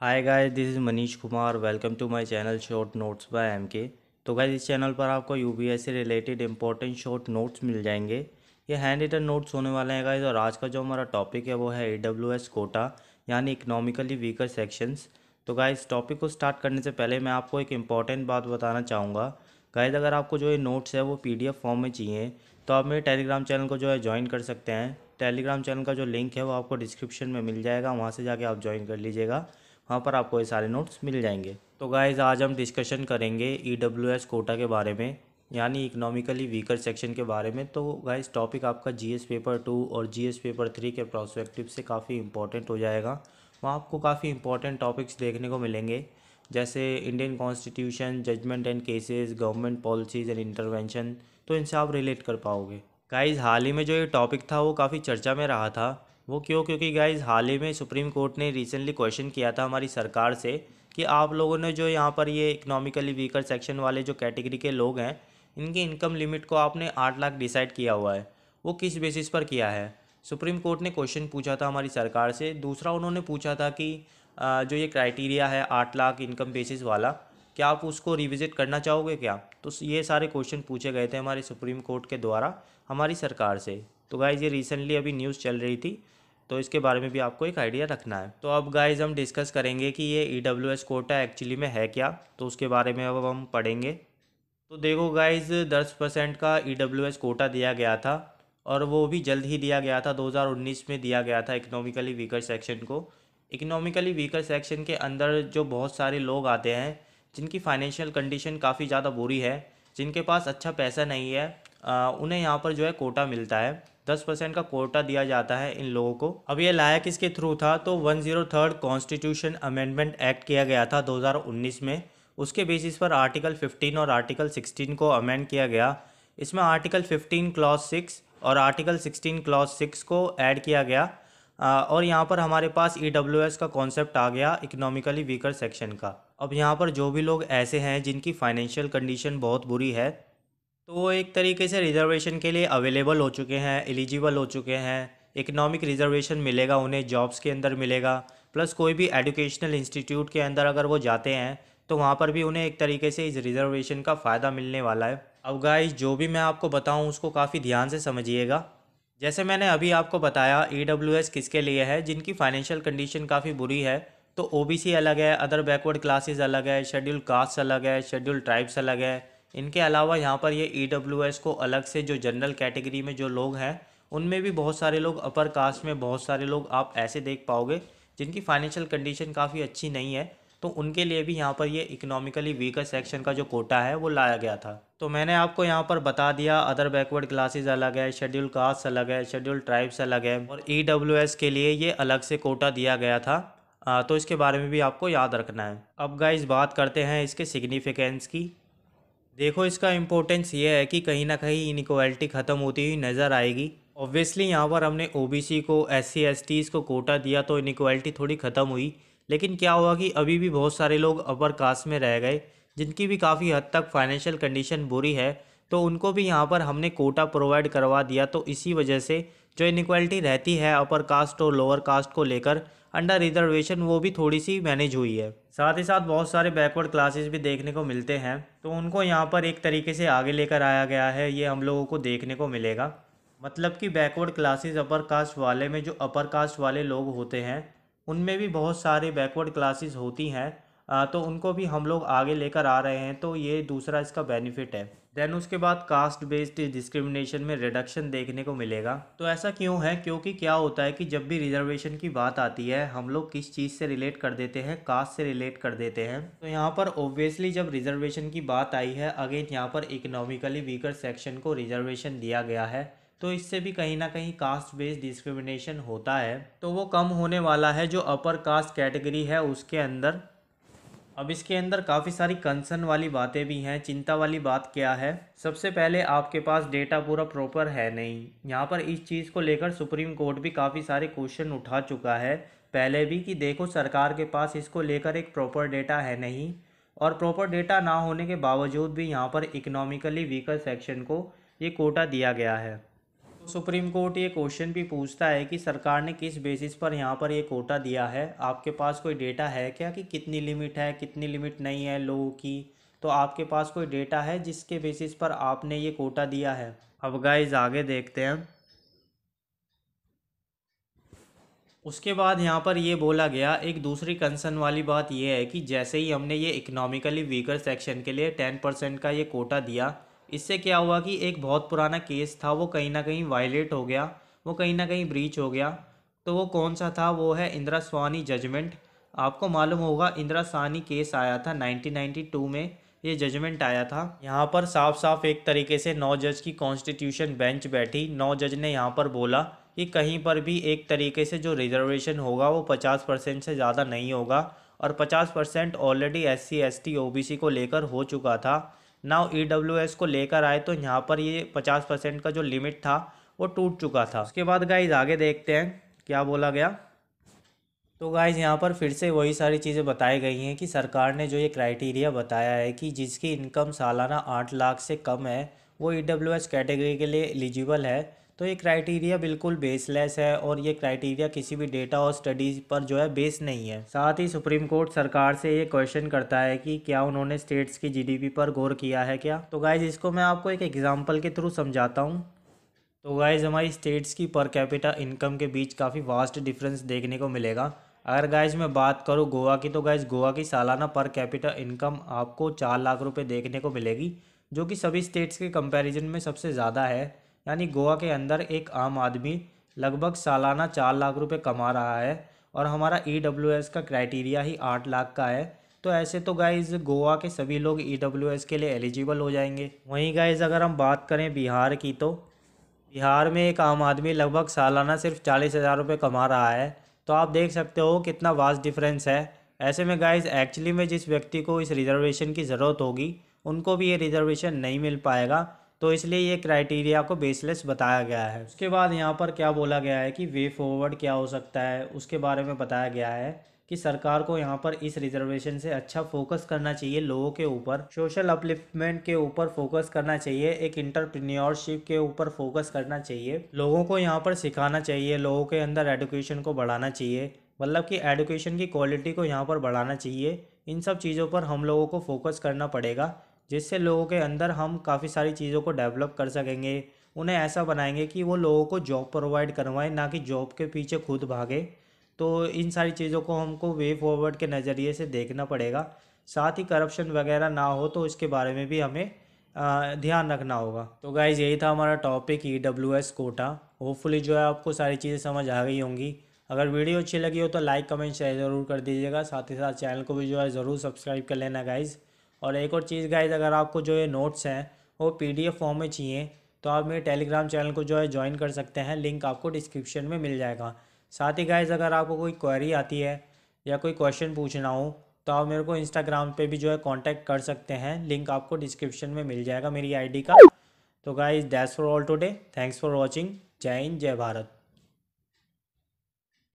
hi guys this is Manish Kumar welcome to my channel short notes by M K तो guys इस चैनल पर आपको यू से रिलेटेड इंपॉर्टेंट शॉर्ट नोट्स मिल जाएंगे ये हैंड रिटन नोट्स होने वाले हैं गाइस और आज का जो हमारा टॉपिक है वो है ए कोटा यानी इकनॉमिकली वीकर सेक्शंस तो गाय टॉपिक को स्टार्ट करने से पहले मैं आपको एक इम्पॉर्टेंट बात बताना चाहूँगा गाइज अगर आपको जो ये नोट्स है वो पी फॉर्म में चाहिए तो आप मेरे टेलीग्राम चैनल को जो है ज्वाइन कर सकते हैं टेलीग्राम चैनल का जो लिंक है वो आपको डिस्क्रिप्शन में मिल जाएगा वहाँ से जाके आप ज्वाइन कर लीजिएगा वहाँ पर आपको ये सारे नोट्स मिल जाएंगे तो गाइज़ आज हम डिस्कशन करेंगे ई डब्ल्यू एस कोटा के बारे में यानी इकोनॉमिकली वीकर सेक्शन के बारे में तो गाइज़ टॉपिक आपका जीएस पेपर टू और जीएस पेपर थ्री के प्रोस्पेक्टिव से काफ़ी इंपॉर्टेंट हो जाएगा वहाँ आपको काफ़ी इंपॉर्टेंट टॉपिक्स देखने को मिलेंगे जैसे Indian constitution judgement and cases government policies and intervention तो इनसे आप रिलेट कर पाओगे गाइज़ हाल ही में जो ये टॉपिक था वो काफ़ी चर्चा में रहा था वो क्यों क्योंकि गाइज हाल ही में सुप्रीम कोर्ट ने रिसेंटली क्वेश्चन किया था हमारी सरकार से कि आप लोगों ने जो यहाँ पर ये इकोनॉमिकली वीकर सेक्शन वाले जो कैटेगरी के लोग हैं इनकी इनकम लिमिट को आपने आठ लाख डिसाइड किया हुआ है वो किस बेसिस पर किया है सुप्रीम कोर्ट ने क्वेश्चन पूछा था हमारी सरकार से दूसरा उन्होंने पूछा था कि जो ये क्राइटेरिया है आठ लाख इनकम बेसिस वाला क्या आप उसको रिविज़िट करना चाहोगे क्या तो ये सारे क्वेश्चन पूछे गए थे हमारे सुप्रीम कोर्ट के द्वारा हमारी सरकार से तो गाइज ये रिसेंटली अभी न्यूज़ चल रही थी तो इसके बारे में भी आपको एक आइडिया रखना है तो अब गाइज हम डिस्कस करेंगे कि ये E W S quota actually में है क्या तो उसके बारे में अब हम पढ़ेंगे तो देखो गाइज दस परसेंट का ई डब्ल्यू एस कोटा दिया गया था और वो भी जल्द ही दिया गया था 2019 में दिया गया था इकनॉमिकली वीकर सेक्शन को इकनॉमिकली वीकर सेक्शन के अंदर जो बहुत सारे लोग आते हैं जिनकी फाइनेंशियल कंडीशन काफ़ी ज़्यादा बुरी है जिनके पास अच्छा पैसा नहीं है उन्हें यहाँ पर जो है कोटा मिलता है दस परसेंट का कोटा दिया जाता है इन लोगों को अब ये लाया किसके थ्रू था तो one zero third constitution amendment act किया गया था 2019 में उसके बेसिस पर आर्टिकल 15 और आर्टिकल 16 को अमेंड किया गया इसमें आर्टिकल 15 क्लॉज सिक्स और आर्टिकल 16 क्लॉज सिक्स को ऐड किया गया और यहाँ पर हमारे पास ई e का कॉन्सेप्ट आ गया इकोनॉमिकली वीकर सेक्शन का अब यहाँ पर जो भी लोग ऐसे हैं जिनकी फाइनेंशियल कंडीशन बहुत बुरी है तो वो एक तरीके से रिजर्वेशन के लिए अवेलेबल हो चुके हैं एलिजिबल हो चुके हैं इकोनॉमिक रिजर्वेशन मिलेगा उन्हें जॉब्स के अंदर मिलेगा प्लस कोई भी एजुकेशनल इंस्टीट्यूट के अंदर अगर वो जाते हैं तो वहाँ पर भी उन्हें एक तरीके से इस रिजर्वेशन का फ़ायदा मिलने वाला है अब गाइस जो भी मैं आपको बताऊँ उसको काफ़ी ध्यान से समझिएगा जैसे मैंने अभी आपको बताया ई e किसके लिए है जिनकी फाइनेंशियल कंडीशन काफ़ी बुरी है तो ओ अलग है अदर बैकवर्ड क्लासेज़ अलग है शेड्यूल कास्ट अलग है शेड्यूल ट्राइब्स अलग है इनके अलावा यहाँ पर ये ई e को अलग से जो जनरल कैटेगरी में जो लोग हैं उनमें भी बहुत सारे लोग अपर कास्ट में बहुत सारे लोग आप ऐसे देख पाओगे जिनकी फाइनेंशियल कंडीशन काफ़ी अच्छी नहीं है तो उनके लिए भी यहाँ पर ये इकोनॉमिकली वीकर सेक्शन का जो कोटा है वो लाया गया था तो मैंने आपको यहाँ पर बता दिया अदर बैकवर्ड क्लासेस अलग है शेड्यूल कास्ट अलग है शेड्यूल ट्राइब्स अलग है और ई e के लिए ये अलग से कोटा दिया गया था तो इसके बारे में भी आपको याद रखना है अब गाइज बात करते हैं इसके सिग्निफिकेंस की देखो इसका इम्पोर्टेंस ये है कि कहीं ना कहीं इनक्वालिटी ख़त्म होती हुई नज़र आएगी ऑब्वियसली यहाँ पर हमने ओ को एस सी को कोटा दिया तो इनक्वालिटी थोड़ी ख़त्म हुई लेकिन क्या हुआ कि अभी भी बहुत सारे लोग अपर कास्ट में रह गए जिनकी भी काफ़ी हद तक फाइनेंशियल कंडीशन बुरी है तो उनको भी यहाँ पर हमने कोटा प्रोवाइड करवा दिया तो इसी वजह से जो इनक्वालिटी रहती है अपर कास्ट और लोअर कास्ट को लेकर अंडर रिजर्वेशन वो भी थोड़ी सी मैनेज हुई है साथ ही साथ बहुत सारे बैकवर्ड क्लासेस भी देखने को मिलते हैं तो उनको यहाँ पर एक तरीके से आगे लेकर आया गया है ये हम लोगों को देखने को मिलेगा मतलब कि बैकवर्ड क्लासेस अपर कास्ट वाले में जो अपर कास्ट वाले लोग होते हैं उनमें भी बहुत सारे बैकवर्ड क्लासेस होती हैं तो उनको भी हम लोग आगे लेकर आ रहे हैं तो ये दूसरा इसका बेनिफिट है देन उसके बाद कास्ट बेस्ड डिस्क्रिमिनेशन में रिडक्शन देखने को मिलेगा तो ऐसा क्यों है क्योंकि क्या होता है कि जब भी रिजर्वेशन की बात आती है हम लोग किस चीज़ से रिलेट कर देते हैं कास्ट से रिलेट कर देते हैं तो यहाँ पर ओब्वियसली जब रिजर्वेशन की बात आई है अगेन यहाँ पर इकोनॉमिकली वीकर सेक्शन को रिजर्वेशन दिया गया है तो इससे भी कहीं ना कहीं कास्ट बेस्ड डिस्क्रिमिनेशन होता है तो वो कम होने वाला है जो अपर कास्ट कैटेगरी है उसके अंदर अब इसके अंदर काफ़ी सारी कंसर्न वाली बातें भी हैं चिंता वाली बात क्या है सबसे पहले आपके पास डेटा पूरा प्रॉपर है नहीं यहाँ पर इस चीज़ को लेकर सुप्रीम कोर्ट भी काफ़ी सारे क्वेश्चन उठा चुका है पहले भी कि देखो सरकार के पास इसको लेकर एक प्रॉपर डेटा है नहीं और प्रॉपर डेटा ना होने के बावजूद भी यहाँ पर इकोनॉमिकली वीकर सेक्शन को ये कोटा दिया गया है सुप्रीम कोर्ट ये क्वेश्चन भी पूछता है कि सरकार ने किस बेसिस पर यहाँ पर ये कोटा दिया है आपके पास कोई डेटा है क्या कि कितनी लिमिट है कितनी लिमिट नहीं है लोगों की तो आपके पास कोई डेटा है जिसके बेसिस पर आपने ये कोटा दिया है अब गाइज आगे देखते हैं उसके बाद यहाँ पर ये बोला गया एक दूसरी कंसर्न वाली बात यह है कि जैसे ही हमने ये इकोनॉमिकली वीकर सेक्शन के लिए टेन परसेंट का ये कोटा दिया इससे क्या हुआ कि एक बहुत पुराना केस था वो कहीं ना कहीं वायलेट हो गया वो कहीं ना कहीं ब्रीच हो गया तो वो कौन सा था वो है इंदिरा स्वानी जजमेंट आपको मालूम होगा इंदिरा सानी केस आया था 1992 में ये जजमेंट आया था यहाँ पर साफ साफ एक तरीके से नौ जज की कॉन्स्टिट्यूशन बेंच बैठी नौ जज ने यहाँ पर बोला कि कहीं पर भी एक तरीके से जो रिजर्वेशन होगा वो पचास परसेंट से ज़्यादा नहीं होगा और पचास percent already S C S T O B C को लेकर हो चुका था नाउ ई e को लेकर आए तो यहाँ पर ये पचास परसेंट का जो लिमिट था वो टूट चुका था उसके बाद गाइज आगे देखते हैं क्या बोला गया तो गाइज यहाँ पर फिर से वही सारी चीज़ें बताई गई हैं कि सरकार ने जो ये क्राइटेरिया बताया है कि जिसकी इनकम सालाना आठ लाख से कम है वो ई डब्ल्यू एस कैटेगरी के लिए एलिजिबल है तो ये क्राइटेरिया बिल्कुल बेसलेस है और ये क्राइटेरिया किसी भी डेटा और स्टडीज़ पर जो है बेस नहीं है साथ ही सुप्रीम कोर्ट सरकार से ये क्वेश्चन करता है कि क्या उन्होंने स्टेट्स की जीडीपी पर गौर किया है क्या तो गाइज इसको मैं आपको एक एग्जाम्पल के थ्रू समझाता हूँ तो गाइज़ हमारी स्टेट्स की पर कैपिटा इनकम के बीच काफ़ी वास्ट डिफरेंस देखने को मिलेगा अगर गाइज मैं बात करूँ गोवा की तो गाइज गोवा की सालाना पर कैपिटा इनकम आपको चार लाख रुपये देखने को मिलेगी जो कि सभी स्टेट्स के कंपैरिजन में सबसे ज़्यादा है यानी गोवा के अंदर एक आम आदमी लगभग सालाना चार लाख रुपए कमा रहा है और हमारा ई e का क्राइटेरिया ही आठ लाख का है तो ऐसे तो गाइज़ गोवा के सभी लोग ई e के लिए एलिजिबल हो जाएंगे वहीं गाइज़ अगर हम बात करें बिहार की तो बिहार में एक आम आदमी लगभग सालाना सिर्फ चालीस हज़ार रुपये कमा रहा है तो आप देख सकते हो कितना वास्ट डिफरेंस है ऐसे में गाइज एक्चुअली में जिस व्यक्ति को इस रिजर्वेशन की ज़रूरत होगी उनको भी ये रिजर्वेशन नहीं मिल पाएगा तो इसलिए ये क्राइटेरिया को बेसलेस बताया गया है उसके बाद यहाँ पर क्या बोला गया है कि वे फॉरवर्ड क्या हो सकता है उसके बारे में बताया गया है कि सरकार को यहाँ पर इस रिजर्वेशन से अच्छा फोकस करना चाहिए लोगों के ऊपर सोशल अपलिफ्टमेंट के ऊपर फोकस करना चाहिए एक इंटरप्रीनियोरशिप के ऊपर फोकस करना चाहिए लोगों को यहाँ पर सिखाना चाहिए लोगों के अंदर एडुकेशन को बढ़ाना चाहिए मतलब कि एडुकेशन की क्वालिटी को यहाँ पर बढ़ाना चाहिए इन सब चीज़ों पर हम लोगों को फोकस करना पड़ेगा जिससे लोगों के अंदर हम काफ़ी सारी चीज़ों को डेवलप कर सकेंगे उन्हें ऐसा बनाएंगे कि वो लोगों को जॉब प्रोवाइड करवाएं ना कि जॉब के पीछे खुद भागे तो इन सारी चीज़ों को हमको वे फॉरवर्ड के नज़रिए से देखना पड़ेगा साथ ही करप्शन वगैरह ना हो तो इसके बारे में भी हमें आ, ध्यान रखना होगा तो गाइज़ यही था हमारा topic E W S quota hopefully जो है आपको सारी चीज़ें समझ आ गई होंगी अगर वीडियो अच्छी लगी हो तो लाइक कमेंट शेयर ज़रूर कर दीजिएगा साथ ही साथ चैनल को भी जो है ज़रूर सब्सक्राइब कर लेना गाइज़ और एक और चीज़ गाइज अगर आपको जो ये नोट्स हैं वो पी फॉर्म में चाहिए तो आप मेरे टेलीग्राम चैनल को जो है ज्वाइन कर सकते हैं लिंक आपको डिस्क्रिप्शन में मिल जाएगा साथ ही गाइज अगर आपको कोई क्वेरी आती है या कोई क्वेश्चन पूछना हो तो आप मेरे को इंस्टाग्राम पे भी जो है कांटेक्ट कर सकते हैं लिंक आपको डिस्क्रिप्शन में मिल जाएगा मेरी आईडी का तो guys that's for all today thanks for watching जय हिंद जय भारत